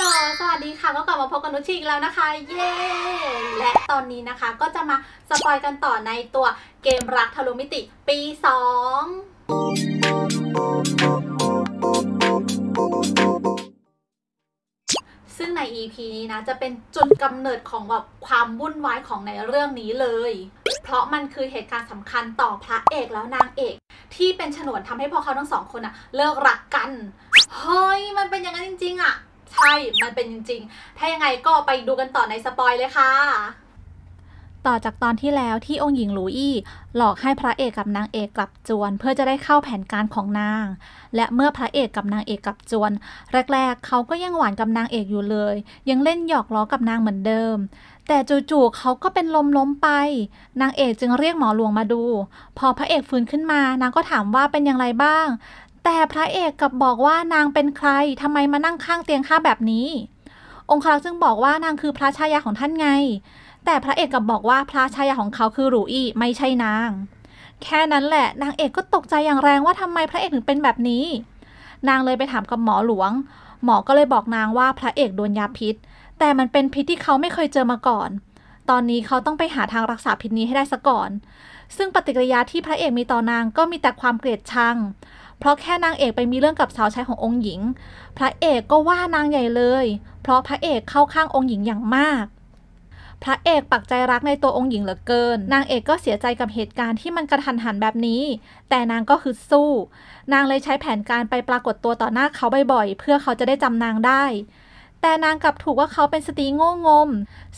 ลโหลสวัสดีค่ะ ก็กลับมาพบกับนุชิอีกแล้วนะคะ เย้ และตอนนี้นะคะก็จะมาสปอยกันต่อในตัวเกมรักทะลุมิติ ปี 2 ซึ่งใน EP นี้นะจะเป็นจุดกำเนิดของแบบความวุ่นวายของในเรื่องนี้เลย เพราะมันคือเหตุการณ์สำคัญต่อพระเอกแล้วนางเอก ที่เป็นฉนวนทำให้พวกเขาทั้งสองคนอะเลิกรักกัน เฮ้ยมันเป็นอย่างนั้นจริงๆอะใช่ มันเป็นจริงๆถ้ายังไงก็ไปดูกันต่อในสปอยเลยค่ะ ต่อจากตอนที่แล้วที่องค์หญิงหลูอี้หลอกให้พระเอกกับนางเอกกลับจวนเพื่อจะได้เข้าแผนการของนาง และเมื่อพระเอกกับนางเอกกลับจวน แรก ๆ เขาก็ยังหวานกับนางเอกอยู่เลย ยังเล่นหยอกล้อกับนางเหมือนเดิม แต่จู่ๆเขาก็เป็นลมล้มไป นางเอกจึงเรียกหมอหลวงมาดู พอพระเอกฟื้นขึ้นมานางก็ถามว่าเป็นอย่างไรบ้างแต่พระเอกกับบอกว่านางเป็นใครทำไมมานั่งข้างเตียงข้าแบบนี้ องครักษ์จึงบอกว่านางคือพระชายาของท่านไง แต่พระเอกกับบอกว่าพระชายาของเขาคือหรูอี้ไม่ใช่นาง แค่นั้นแหละ นางเอกก็ตกใจอย่างแรงว่าทำไมพระเอกถึงเป็นแบบนี้ นางเลยไปถามกับหมอหลวง หมอก็เลยบอกนางว่าพระเอกโดนยาพิษ แต่มันเป็นพิษที่เขาไม่เคยเจอมาก่อน ตอนนี้เขาต้องไปหาทางรักษาพิษนี้ให้ได้ซะก่อน ซึ่งปฏิกิริยาที่พระเอกมีต่อนางก็มีแต่ความเกลียดชังเพราะแค่นางเอกไปมีเรื่องกับสาวใช้ขององค์หญิง พระเอกก็ว่านางใหญ่เลยเพราะพระเอกเข้าข้างองค์หญิงอย่างมาก พระเอกปักใจรักในตัวองค์หญิงเหลือเกิน นางเอกก็เสียใจกับเหตุการณ์ที่มันกระทันหันแบบนี้ แต่นางก็คือสู้ นางเลยใช้แผนการไปปรากฏตัวต่อหน้าเขาบ่อยๆ เพื่อเขาจะได้จำนางได้ แต่นางกลับถูกว่าเขาเป็นสตรีโง่งม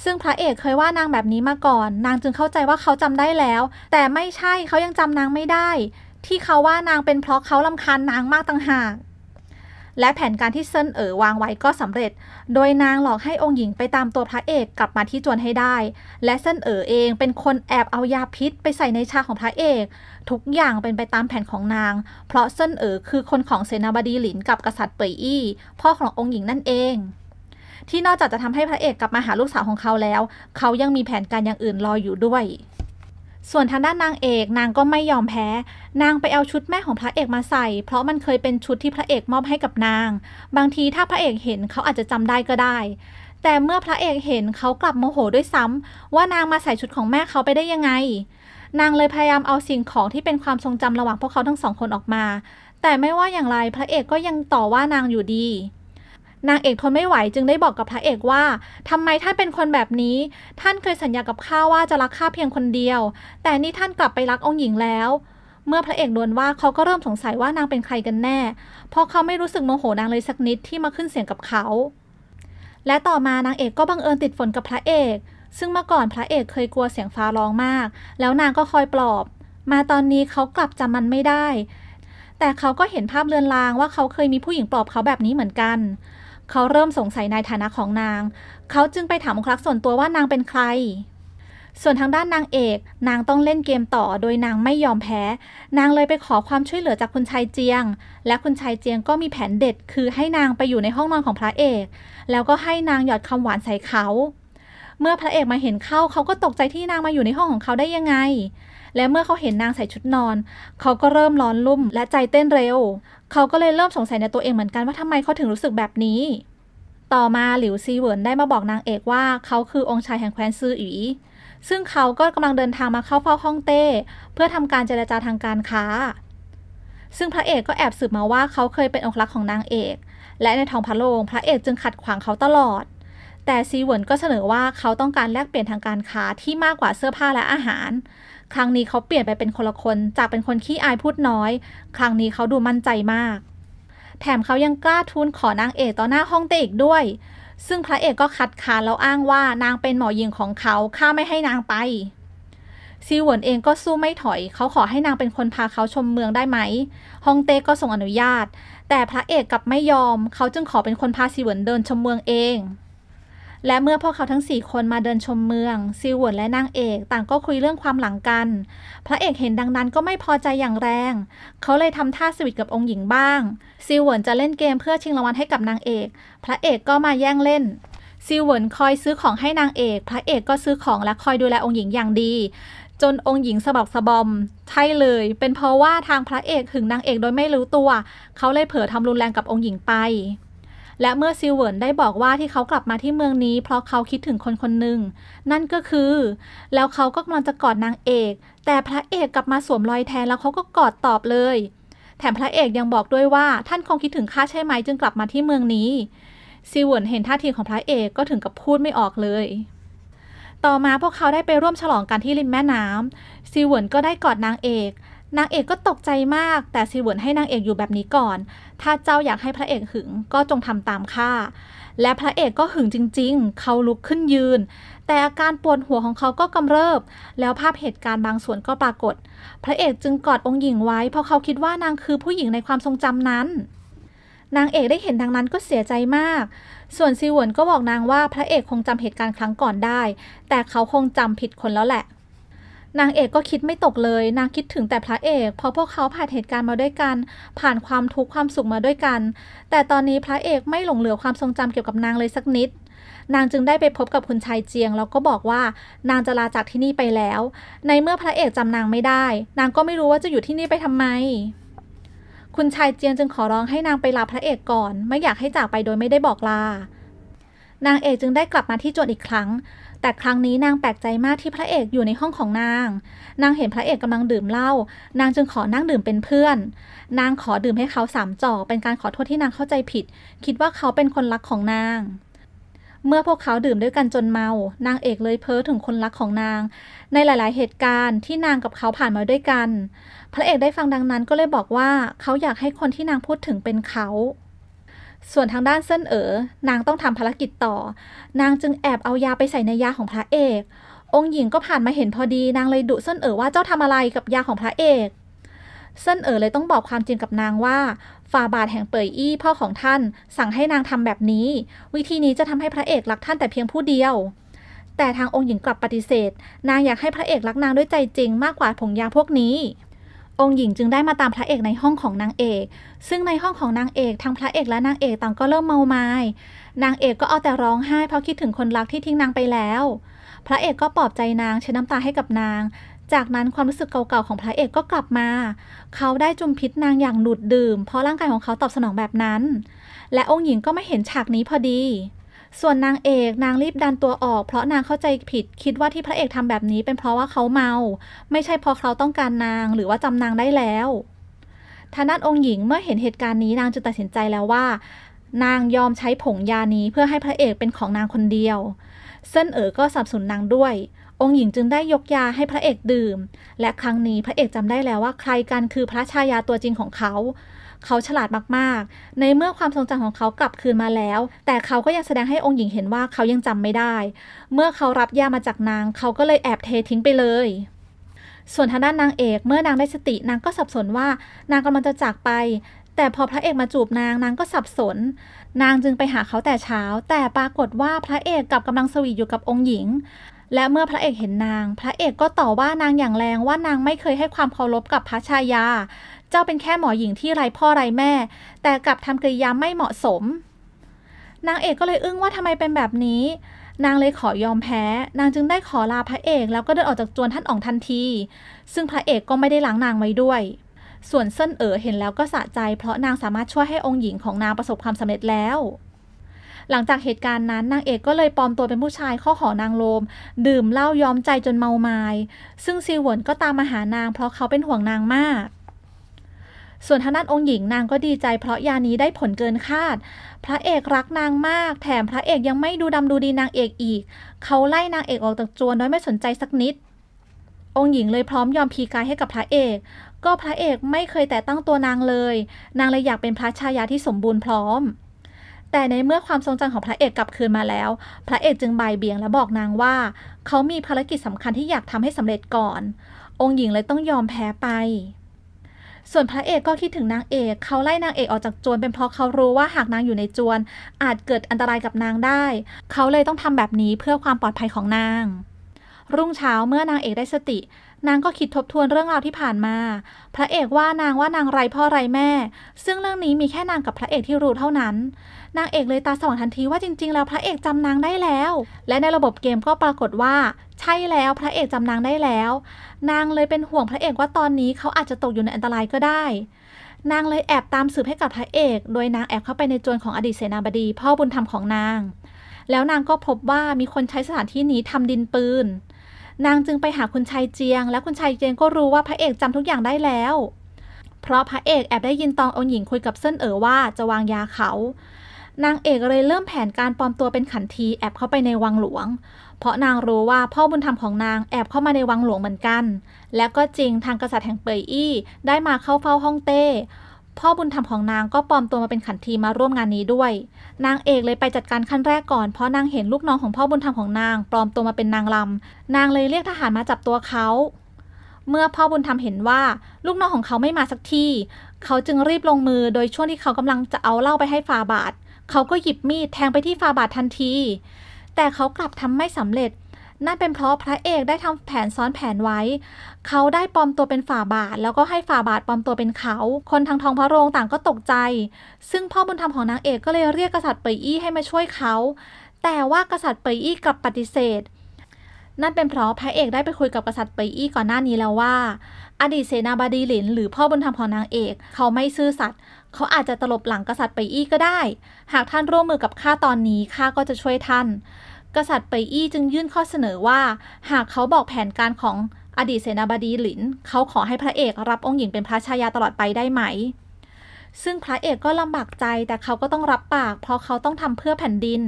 ซึ่งพระเอกเคยว่านางแบบนี้มาก่อน นางจึงเข้าใจว่าเขาจำได้แล้ว แต่ไม่ใช่เขายังจำนางไม่ได้ที่เขาว่านางเป็นเพราะเขาลำคาญนางมากต่างหากและแผนการที่เซินเอ๋อวางไว้ก็สำเร็จ โดยนางหลอกให้องค์หญิงไปตามตัวพระเอกกลับมาที่จวนให้ได้ และเซินเอ๋อเองเป็นคนแอบเอายาพิษ ไปใส่ในชาของพระเอก ทุกอย่างเป็นไปตามแผนของนาง เพราะเซินเอ๋อคือคนของเสนาบดีหลินกับกษัตริย์เปยอี้พ่อขององค์หญิงนั่นเอง ที่นอกจากจะทำให้พระเอกกลับมาหาลูกสาวของเขาแล้ว เขายังมีแผนการอย่างอื่นรออยู่ด้วยส่วนทางด้านนางเอกนางก็ไม่ยอมแพ้ นางไปเอาชุดแม่ของพระเอกมาใส่เพราะมันเคยเป็นชุดที่พระเอกมอบให้กับนาง บางทีถ้าพระเอกเห็นเขาอาจจะจำได้ก็ได้ แต่เมื่อพระเอกเห็นเขากลับโมโหด้วยซ้ำ ว่านางมาใส่ชุดของแม่เขาไปได้ยังไง นางเลยพยายามเอาสิ่งของที่เป็นความทรงจำระหว่างพวกเขาทั้งสองคนออกมา แต่ไม่ว่าอย่างไรพระเอกก็ยังต่อว่านางอยู่ดีนางเอกทนไม่ไหวจึงได้บอกกับพระเอกว่า ทำไมท่านเป็นคนแบบนี้ ท่านเคยสัญญากับข้าว่าจะรักข้าเพียงคนเดียว แต่นี่ท่านกลับไปรักองค์หญิงแล้ว เมื่อพระเอกโดนว่าเขาก็เริ่มสงสัยว่านางเป็นใครกันแน่เพราะเขาไม่รู้สึกโมโหนางเลยสักนิดที่มาขึ้นเสียงกับเขา และต่อมานางเอกก็บังเอิญติดฝนกับพระเอก ซึ่งเมื่อก่อนพระเอกเคยกลัวเสียงฟ้าร้องมาก แล้วนางก็คอยปลอบ มาตอนนี้เขากลับจำมันไม่ได้ แต่เขาก็เห็นภาพเลือนลางว่าเขาเคยมีผู้หญิงปลอบเขาแบบนี้เหมือนกันเขาเริ่มสงสัยในฐานะของนาง เขาจึงไปถามองครักษ์ส่วนตัวว่านางเป็นใคร ส่วนทางด้านนางเอกนางต้องเล่นเกมต่อ โดยนางไม่ยอมแพ้ นางเลยไปขอความช่วยเหลือจากคุณชายเจียง และคุณชายเจียงก็มีแผนเด็ด คือให้นางไปอยู่ในห้องนอนของพระเอก แล้วก็ให้นางหยอดคำหวานใส่เขา เมื่อพระเอกมาเห็นเข้า เขาก็ตกใจที่นางมาอยู่ในห้องของเขาได้ยังไงและเมื่อเขาเห็นนางใส่ชุดนอน เขาก็เริ่มร้อนลุ่มและใจเต้นเร็ว เขาก็เลยเริ่มสงสัยในตัวเองเหมือนกันว่าทำไมเขาถึงรู้สึกแบบนี้ ต่อมาหลิวซีเหวินได้มาบอกนางเอกว่าเขาคือองค์ชายแห่งแคว้นซืออีซึ่งเขาก็กำลังเดินทางมาเข้าเฝ้าฮ่องเต้ เพื่อทำการเจรจาทางการค้า ซึ่งพระเอกก็แอบสืบมาว่าเขาเคยเป็นองครักษ์ของนางเอก และในทองพระโรงพระเอกจึงขัดขวางเขาตลอด แต่ซีเวินก็เสนอว่าเขาต้องการแลกเปลี่ยนทางการค้าที่มากกว่าเสื้อผ้าและอาหารครั้งนี้เขาเปลี่ยนไปเป็นคนละคนจากเป็นคนขี้อายพูดน้อย ครั้งนี้เขาดูมั่นใจมาก แถมเขายังกล้าทูลขอนางเอกต่อหน้าห้องเตอีกด้วย ซึ่งพระเอกก็คัดค้านแล้วอ้างว่า นางเป็นหมอหญิงของเขาข้าไม่ให้นางไปซีหวนเองก็สู้ไม่ถอยเขาขอให้นางเป็นคนพาเขาชมเมืองได้ไหมฮองเต้ก็ส่งอนุญาต แต่พระเอกกลับไม่ยอมเขาจึงขอเป็นคนพาซีหวนเดินชมเมืองเองและเมื่อพวกเขาทั้ง 4 คนมาเดินชมเมืองซิวหวนและนางเอกต่างก็คุยเรื่องความหลังกัน พระเอกเห็นดังนั้นก็ไม่พอใจอย่างแรง เขาเลยทำท่าสวิตกับองค์หญิงบ้างซิวหวนจะเล่นเกมเพื่อชิงรางวัลให้กับนางเอก พระเอกก็มาแย่งเล่นซิวเหวินคอยซื้อของให้นางเอก พระเอกก็ซื้อของและคอยดูแลองค์หญิงอย่างดี จนองค์หญิงสะบักสะบอมใช่เลย เป็นเพราะว่าทางพระเอกหึงนางเอกโดยไม่รู้ตัว เขาเลยเผลอทำรุนแรงกับองค์หญิงไปและเมื่อซิลเวิร์นได้บอกว่าที่เขากลับมาที่เมืองนี้เพราะเขาคิดถึงคนคนหนึ่งนั่นก็คือแล้วเขาก็กำลังจะกอดนางเอก แต่พระเอกกลับมาสวมรอยแทนแล้วเขาก็กอดตอบเลย แถมพระเอกยังบอกด้วยว่าท่านคงคิดถึงข้าใช่ไหมจึงกลับมาที่เมืองนี้ซิวเวิร์นเห็นท่าทีของพระเอกก็ถึงกับพูดไม่ออกเลย ต่อมาพวกเขาได้ไปร่วมฉลองกันที่ริมแม่น้ำซิเวิร์นก็ได้กอดนางเอกนางเอกก็ตกใจมาก แต่ซีเวิร์นให้นางเอกอยู่แบบนี้ก่อน ถ้าเจ้าอยากให้พระเอกหึงก็จงทำตามข้าและพระเอกก็หึงจริงๆ เขาลุกขึ้นยืน แต่อาการปวดหัวของเขาก็กำเริบ แล้วภาพเหตุการณ์บางส่วนก็ปรากฏ พระเอกจึงกอดองค์หญิงไว้เพราะเขาคิดว่านางคือผู้หญิงในความทรงจำนั้น นางเอกได้เห็นดังนั้นก็เสียใจมาก ส่วนซีเวิร์นก็บอกนางว่าพระเอกคงจำเหตุการณ์ครั้งก่อนได้ แต่เขาคงจำผิดคนแล้วแหละนางเอกก็คิดไม่ตกเลยนางคิดถึงแต่พระเอกเพราะพวกเขาผ่านเหตุการณ์มาด้วยกัน ผ่านความทุกข์ความสุขมาด้วยกัน แต่ตอนนี้พระเอกไม่หลงเหลือความทรงจำเกี่ยวกับนางเลยสักนิด นางจึงได้ไปพบกับคุณชายเจียงแล้วก็บอกว่า นางจะลาจากที่นี่ไปแล้ว ในเมื่อพระเอกจำนางไม่ได้ นางก็ไม่รู้ว่าจะอยู่ที่นี่ไปทำไม คุณชายเจียงจึงขอร้องให้นางไปลาพระเอกก่อน ไม่อยากให้จากไปโดยไม่ได้บอกลา นางเอกจึงได้กลับมาที่จวนอีกครั้งแต่ครั้งนี้นางแปลกใจมากที่พระเอกอยู่ในห้องของนาง นางเห็นพระเอกกำลังดื่มเหล้า นางจึงขอนั่งดื่มเป็นเพื่อน นางขอดื่มให้เขาสามจอก เป็นการขอโทษที่นางเข้าใจผิด คิดว่าเขาเป็นคนรักของนาง เมื่อพวกเขาดื่มด้วยกันจนเมา นางเอกเลยเพ้อถึงคนรักของนาง ในหลาย ๆเหตุการณ์ที่นางกับเขาผ่านมาด้วยกัน พระเอกได้ฟังดังนั้นก็เลยบอกว่าเขาอยากให้คนที่นางพูดถึงเป็นเขาส่วนทางด้านเส้นเอ๋อนางต้องทำภารกิจต่อ นางจึงแอบเอายาไปใส่ในยาของพระเอก องค์หญิงก็ผ่านมาเห็นพอดีนางเลยดุเส้นเอ๋อว่าเจ้าทำอะไรกับยาของพระเอก เส้นเอ๋อเลยต้องบอกความจริงกับนางว่าฝ่าบาทแห่งเปยอี้พ่อของท่าน สั่งให้นางทำแบบนี้ วิธีนี้จะทำให้พระเอกรักท่านแต่เพียงผู้เดียว แต่ทางองค์หญิงกลับปฏิเสธนางอยากให้พระเอกรักนางด้วยใจจริงมากกว่าผงยาพวกนี้องค์หญิงจึงได้มาตามพระเอกในห้องของนางเอก ซึ่งในห้องของนางเอกทั้งพระเอกและนางเอกต่างก็เริ่มเมาไมายนางเอกก็เอาแต่ร้องไห้ เพราะคิดถึงคนรักที่ทิ้งนางไปแล้ว พระเอกก็ปลอบใจนางเช็ดน้ำตาให้กับนาง จากนั้นความรู้สึกเก่าๆของพระเอกก็กลับมา เขาได้จุมพิษนางอย่างหนุดดื่ม เพราะร่างกายของเขาตอบสนองแบบนั้น และองค์หญิงก็ไม่เห็นฉากนี้พอดีส่วนนางเอกนางรีบดันตัวออก เพราะนางเข้าใจผิดคิดว่าที่พระเอกทำแบบนี้เป็นเพราะว่าเขาเมา ไม่ใช่เพราะเขาต้องการนางหรือว่าจำนางได้แล้วทานด้นองค์หญิงเมื่อเห็นเหตุการณ์นี้นางจึงตัดสินใจแล้วว่า นางยอมใช้ผงยานี้เพื่อให้พระเอกเป็นของนางคนเดียว เส้นเอ๋อก็สับสนนางด้วยองค์หญิงจึงได้ยกยาให้พระเอกดื่ม และครั้งนี้พระเอกจำได้แล้วว่า ใครกันคือพระชายาตัวจริงของเขา เขาฉลาดมากๆ ในเมื่อความทรงจำของเขากลับคืนมาแล้ว แต่เขาก็ยังแสดงให้องค์หญิงเห็นว่าเขายังจำไม่ได้ เมื่อเขารับยามาจากนาง เขาก็เลยแอบเททิ้งไปเลย ส่วนทางด้านนางเอกเมื่อนางได้สตินางก็สับสนว่า นางกำลังจะจากไป แต่พอพระเอกมาจูบนางนางก็สับสน นางจึงไปหาเขาแต่เช้า แต่ปรากฏว่าพระเอกกลับกำลังสวีทอยู่กับองค์หญิงและเมื่อพระเอกเห็นนาง พระเอกก็ต่อว่านางอย่างแรงว่านางไม่เคยให้ความเคารพกับพระชายา เจ้าเป็นแค่หมอหญิงที่ไร้พ่อไร้แม่ แต่กลับทำกริยาไม่เหมาะสม นางเอกก็เลยอึ้งว่าทำไมเป็นแบบนี้ นางเลยขอยอมแพ้ นางจึงได้ขอลาพระเอกแล้วก็เดินออกจากจวนท่านอ่องทันที ซึ่งพระเอกก็ไม่ได้ล้างนางไว้ด้วย ส่วนเส้นเอ๋อเห็นแล้วก็สะใจ เพราะนางสามารถช่วยให้องค์หญิงของนางประสบความสำเร็จแล้วหลังจากเหตุการณ์นั้น นางเอกก็เลยปลอมตัวเป็นผู้ชายเข้าหอนางโลม ดื่มเหล้าย้อมใจจนเมาไมา้ซึ่งซีหวนก็ตามมาหานาง เพราะเขาเป็นห่วงนางมาก ส่วนทางด้านองค์หญิงนางก็ดีใจเพราะยานี้ได้ผลเกินคาด พระเอกรักนางมาก แถมพระเอกยังไม่ดูดำดูดีนางเอกอีก เขาไล่นางเอกออกจากจวนโดยไม่สนใจสักนิด องค์หญิงเลยพร้อมยอมพีกายให้กับพระเอก ก็พระเอกไม่เคยแต่ตั้งตัวนางเลย นางเลยอยากเป็นพระชายาที่สมบูรณ์พร้อมแต่ในเมื่อความทรงจำของพระเอกกลับคืนมาแล้ว พระเอกจึงบ่ายเบียงและบอกนางว่า เขามีภารกิจสำคัญที่อยากทำให้สำเร็จก่อน องค์หญิงเลยต้องยอมแพ้ไป ส่วนพระเอกก็คิดถึงนางเอก เขาไล่นางเอกออกจากจวน เป็นเพราะเขารู้ว่าหากนางอยู่ในจวน อาจเกิดอันตรายกับนางได้ เขาเลยต้องทำแบบนี้เพื่อความปลอดภัยของนาง รุ่งเช้าเมื่อนางเอกได้สตินางก็คิดทบทวนเรื่องราวที่ผ่านมา พระเอกว่านางว่านางไรพ่อไรแม่ ซึ่งเรื่องนี้มีแค่นางกับพระเอกที่รู้เท่านั้น นางเอกเลยตาสว่างทันทีว่าจริงๆแล้วพระเอกจำนางได้แล้ว และในระบบเกมก็ปรากฏว่า ใช่แล้วพระเอกจำนางได้แล้ว นางเลยเป็นห่วงพระเอกว่าตอนนี้เขาอาจจะตกอยู่ในอันตรายก็ได้ นางเลยแอบตามสืบให้กับพระเอก โดยนางแอบเข้าไปในจวนของอดีตเสนาบดี พ่อบุญธรรมของนาง แล้วนางก็พบว่ามีคนใช้สถานที่นี้ทำดินปืนนางจึงไปหาคุณชายเจียง และ คุณชายเจียงก็รู้ว่าพระเอกจำทุกอย่างได้แล้ว เพราะพระเอกแอบได้ยินตองเอาหญิงคุยกับเส้นเอ๋อว่าจะวางยาเขา นางเอกเลยเริ่มแผนการปลอมตัวเป็นขันที แอบ เข้าไปใน วัง หลวง เพราะนางรู้ว่าพ่อบุญธรรมของนางแอบเข้ามาในวังหลวงเหมือนกัน และก็จริงทางกษัตริย์แห่งเปยอี้ได้มาเข้าเฝ้าฮ่องเต้พ่อบุญธรรมของนางก็ปลอมตัวมาเป็นขันทีมาร่วมงานนี้ด้วย นางเอกเลยไปจัดการขั้นแรกก่อน เพราะนางเห็นลูกน้องของพ่อบุญธรรมของนาง ปลอมตัวมาเป็นนางลำนางเลยเรียกทหารมาจับตัวเขาเมื่อพ่อบุญธรรมเห็นว่า ลูกน้องของเขาไม่มาสักทีเขาจึงรีบลงมือโดยช่วงที่เขากำลังจะเอาเหล้าไปให้ฟาบาท เขาก็หยิบมีดแทงไปที่ฟาบาททันที แต่เขากลับทำไม่สำเร็จนั่นเป็นเพราะพระเอกได้ทำแผนซ้อนแผนไว้ เขาได้ปลอมตัวเป็นฝ่าบาท แล้วก็ให้ฝ่าบาทปลอมตัวเป็นเขา คนทางทองพระโรงต่างก็ตกใจ ซึ่งพ่อบุญธรรมของนางเอกก็เลยเรียกกษัตริย์เปยอี้ให้มาช่วยเขา แต่ว่ากษัตริย์เปยอี้กลับปฏิเสธ นั่นเป็นเพราะพระเอกได้ไปคุยกับกษัตริย์เปยอี้ก่อนหน้านี้แล้วว่า อดีตเสนาบดีหลินหรือพ่อบุญธรรมของนางเอกเขาไม่ซื่อสัตย์ เขาอาจจะตลบหลังกษัตริย์เปยอี้ก็ได้ หากท่านร่วมมือกับข้าตอนนี้ข้าก็จะช่วยท่านกษัตริย์เปยอี้จึงยื่นข้อเสนอว่า หากเขาบอกแผนการของอดีตเสนาบดีหลิน เขาขอให้พระเอกรับองค์หญิงเป็นพระชายาตลอดไปได้ไหม ซึ่งพระเอกก็ลำบากใจแต่เขาก็ต้องรับปาก เพราะเขาต้องทำเพื่อแผ่นดิน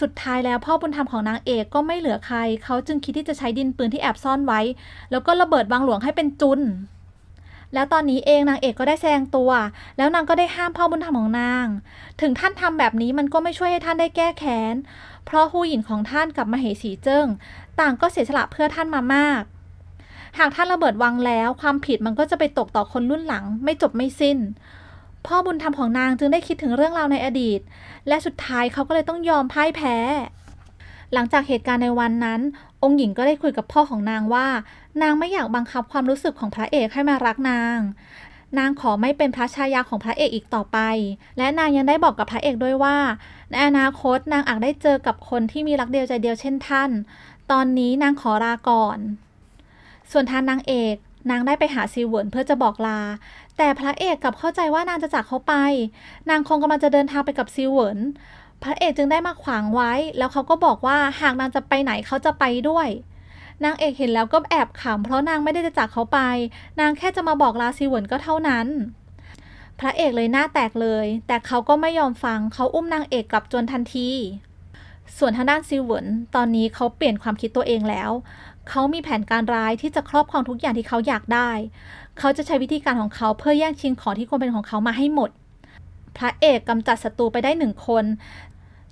สุดท้ายแล้วพ่อบุญธรรมของนางเอกก็ไม่เหลือใคร เขาจึงคิดที่จะใช้ดินปืนที่แอบซ่อนไว้ แล้วก็ระเบิดวังหลวงให้เป็นจุนแล้วตอนนี้เองนางเอกก็ได้แซงตัว แล้วนางก็ได้ห้ามพ่อบุญธรรมของนาง ถึงท่านทำแบบนี้มันก็ไม่ช่วยให้ท่านได้แก้แค้นเพราะฮูหยินของท่านกับมเหสีเจิ้ง ต่างก็เสียสละเพื่อท่านมามาก หากท่านระเบิดวังแล้ว ความผิดมันก็จะไปตกต่อคนรุ่นหลังไม่จบไม่สิ้น พ่อบุญธรรมของนางจึงได้คิดถึงเรื่องราวในอดีต และสุดท้ายเขาก็เลยต้องยอมพ่ายแพ้ หลังจากเหตุการณ์ในวันนั้น องค์หญิงก็ได้คุยกับพ่อของนางว่า นางไม่อยากบังคับความรู้สึกของพระเอกให้มารักนางนางขอไม่เป็นพระชายาของพระเอกอีกต่อไป และนางยังได้บอกกับพระเอกด้วยว่า ในอนาคตนางอาจได้เจอกับคนที่มีรักเดียวใจเดียวเช่นท่าน ตอนนี้นางขอลาก่อน ส่วนทางนางเอกนางได้ไปหาซีเวิร์นเพื่อจะบอกลา แต่พระเอกกลับเข้าใจว่านางจะจากเขาไป นางคงกำลังจะเดินทางไปกับซีเวิร์นพระเอกจึงได้มาขวางไว้ แล้วเขาก็บอกว่าหากนางจะไปไหนเขาจะไปด้วยนางเอกเห็นแล้วก็แอบขำเพราะนางไม่ได้จะจากเขาไป นางแค่จะมาบอกลาซีหวนก็เท่านั้น พระเอกเลยหน้าแตกเลย แต่เขาก็ไม่ยอมฟังเขาอุ้มนางเอกกลับจนทันที ส่วนทางด้านซีหวนตอนนี้เขาเปลี่ยนความคิดตัวเองแล้ว เขามีแผนการร้ายที่จะครอบครองทุกอย่างที่เขาอยากได้ เขาจะใช้วิธีการของเขาเพื่อแย่งชิงของที่ควรเป็นของเขามาให้หมด พระเอกกำจัดศัตรูไปได้หนึ่งคน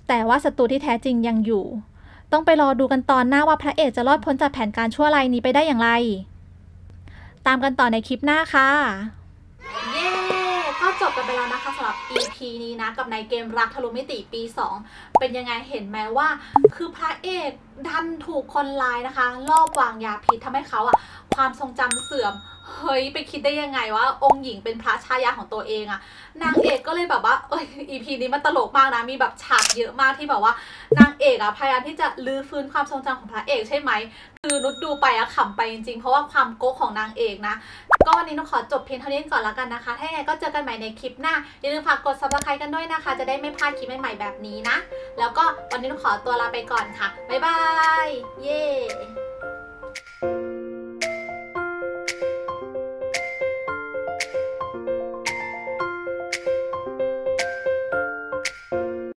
แต่ว่าศัตรูที่แท้จริงยังอยู่ต้องไปรอดูกันตอนหน้าว่าพระเอกจะรอดพ้นจากแผนการชั่วร้ายนี้ไปได้อย่างไร ตามกันต่อในคลิปหน้าค่ะ เย้ก็จบกันไปแล้วนะคะสำหรับ EP นี้นะกับในเกมรักทะลุมิติปี 2 เป็นยังไงเห็นไหมว่าคือพระเอกดันถูกคนร้ายนะคะ ลอบวางยาพิษทำให้เขาอะความทรงจำเสื่อม เฮ้ยไปคิดได้ยังไงว่า องค์หญิงเป็นพระชายาของตัวเองอะนางเอกก็เลยแบบว่าเอ้ยอีพีนี้มันตลกมากนะมีแบบฉากเยอะมากที่แบบว่านางเอกอะพยายามที่จะลื้อฟื้นความทรงจำของพระเอกใช่ไหมคือนุชดูไปอะขำไปจริงๆเพราะว่าความโก้ของนางเอกนะ ก็วันนี้นุชขอจบเพียงเท่านี้ก่อนละกันนะคะถ้าไงก็เจอกันใหม่ในคลิปหน้าอย่าลืมฝากกดซับสไครต์กันด้วยนะคะจะได้ไม่พลาดคลิปใหม่ๆแบบนี้นะแล้วก็วันนี้นุชขอตัวลาไปก่อนค่ะบ๊ายบายเย้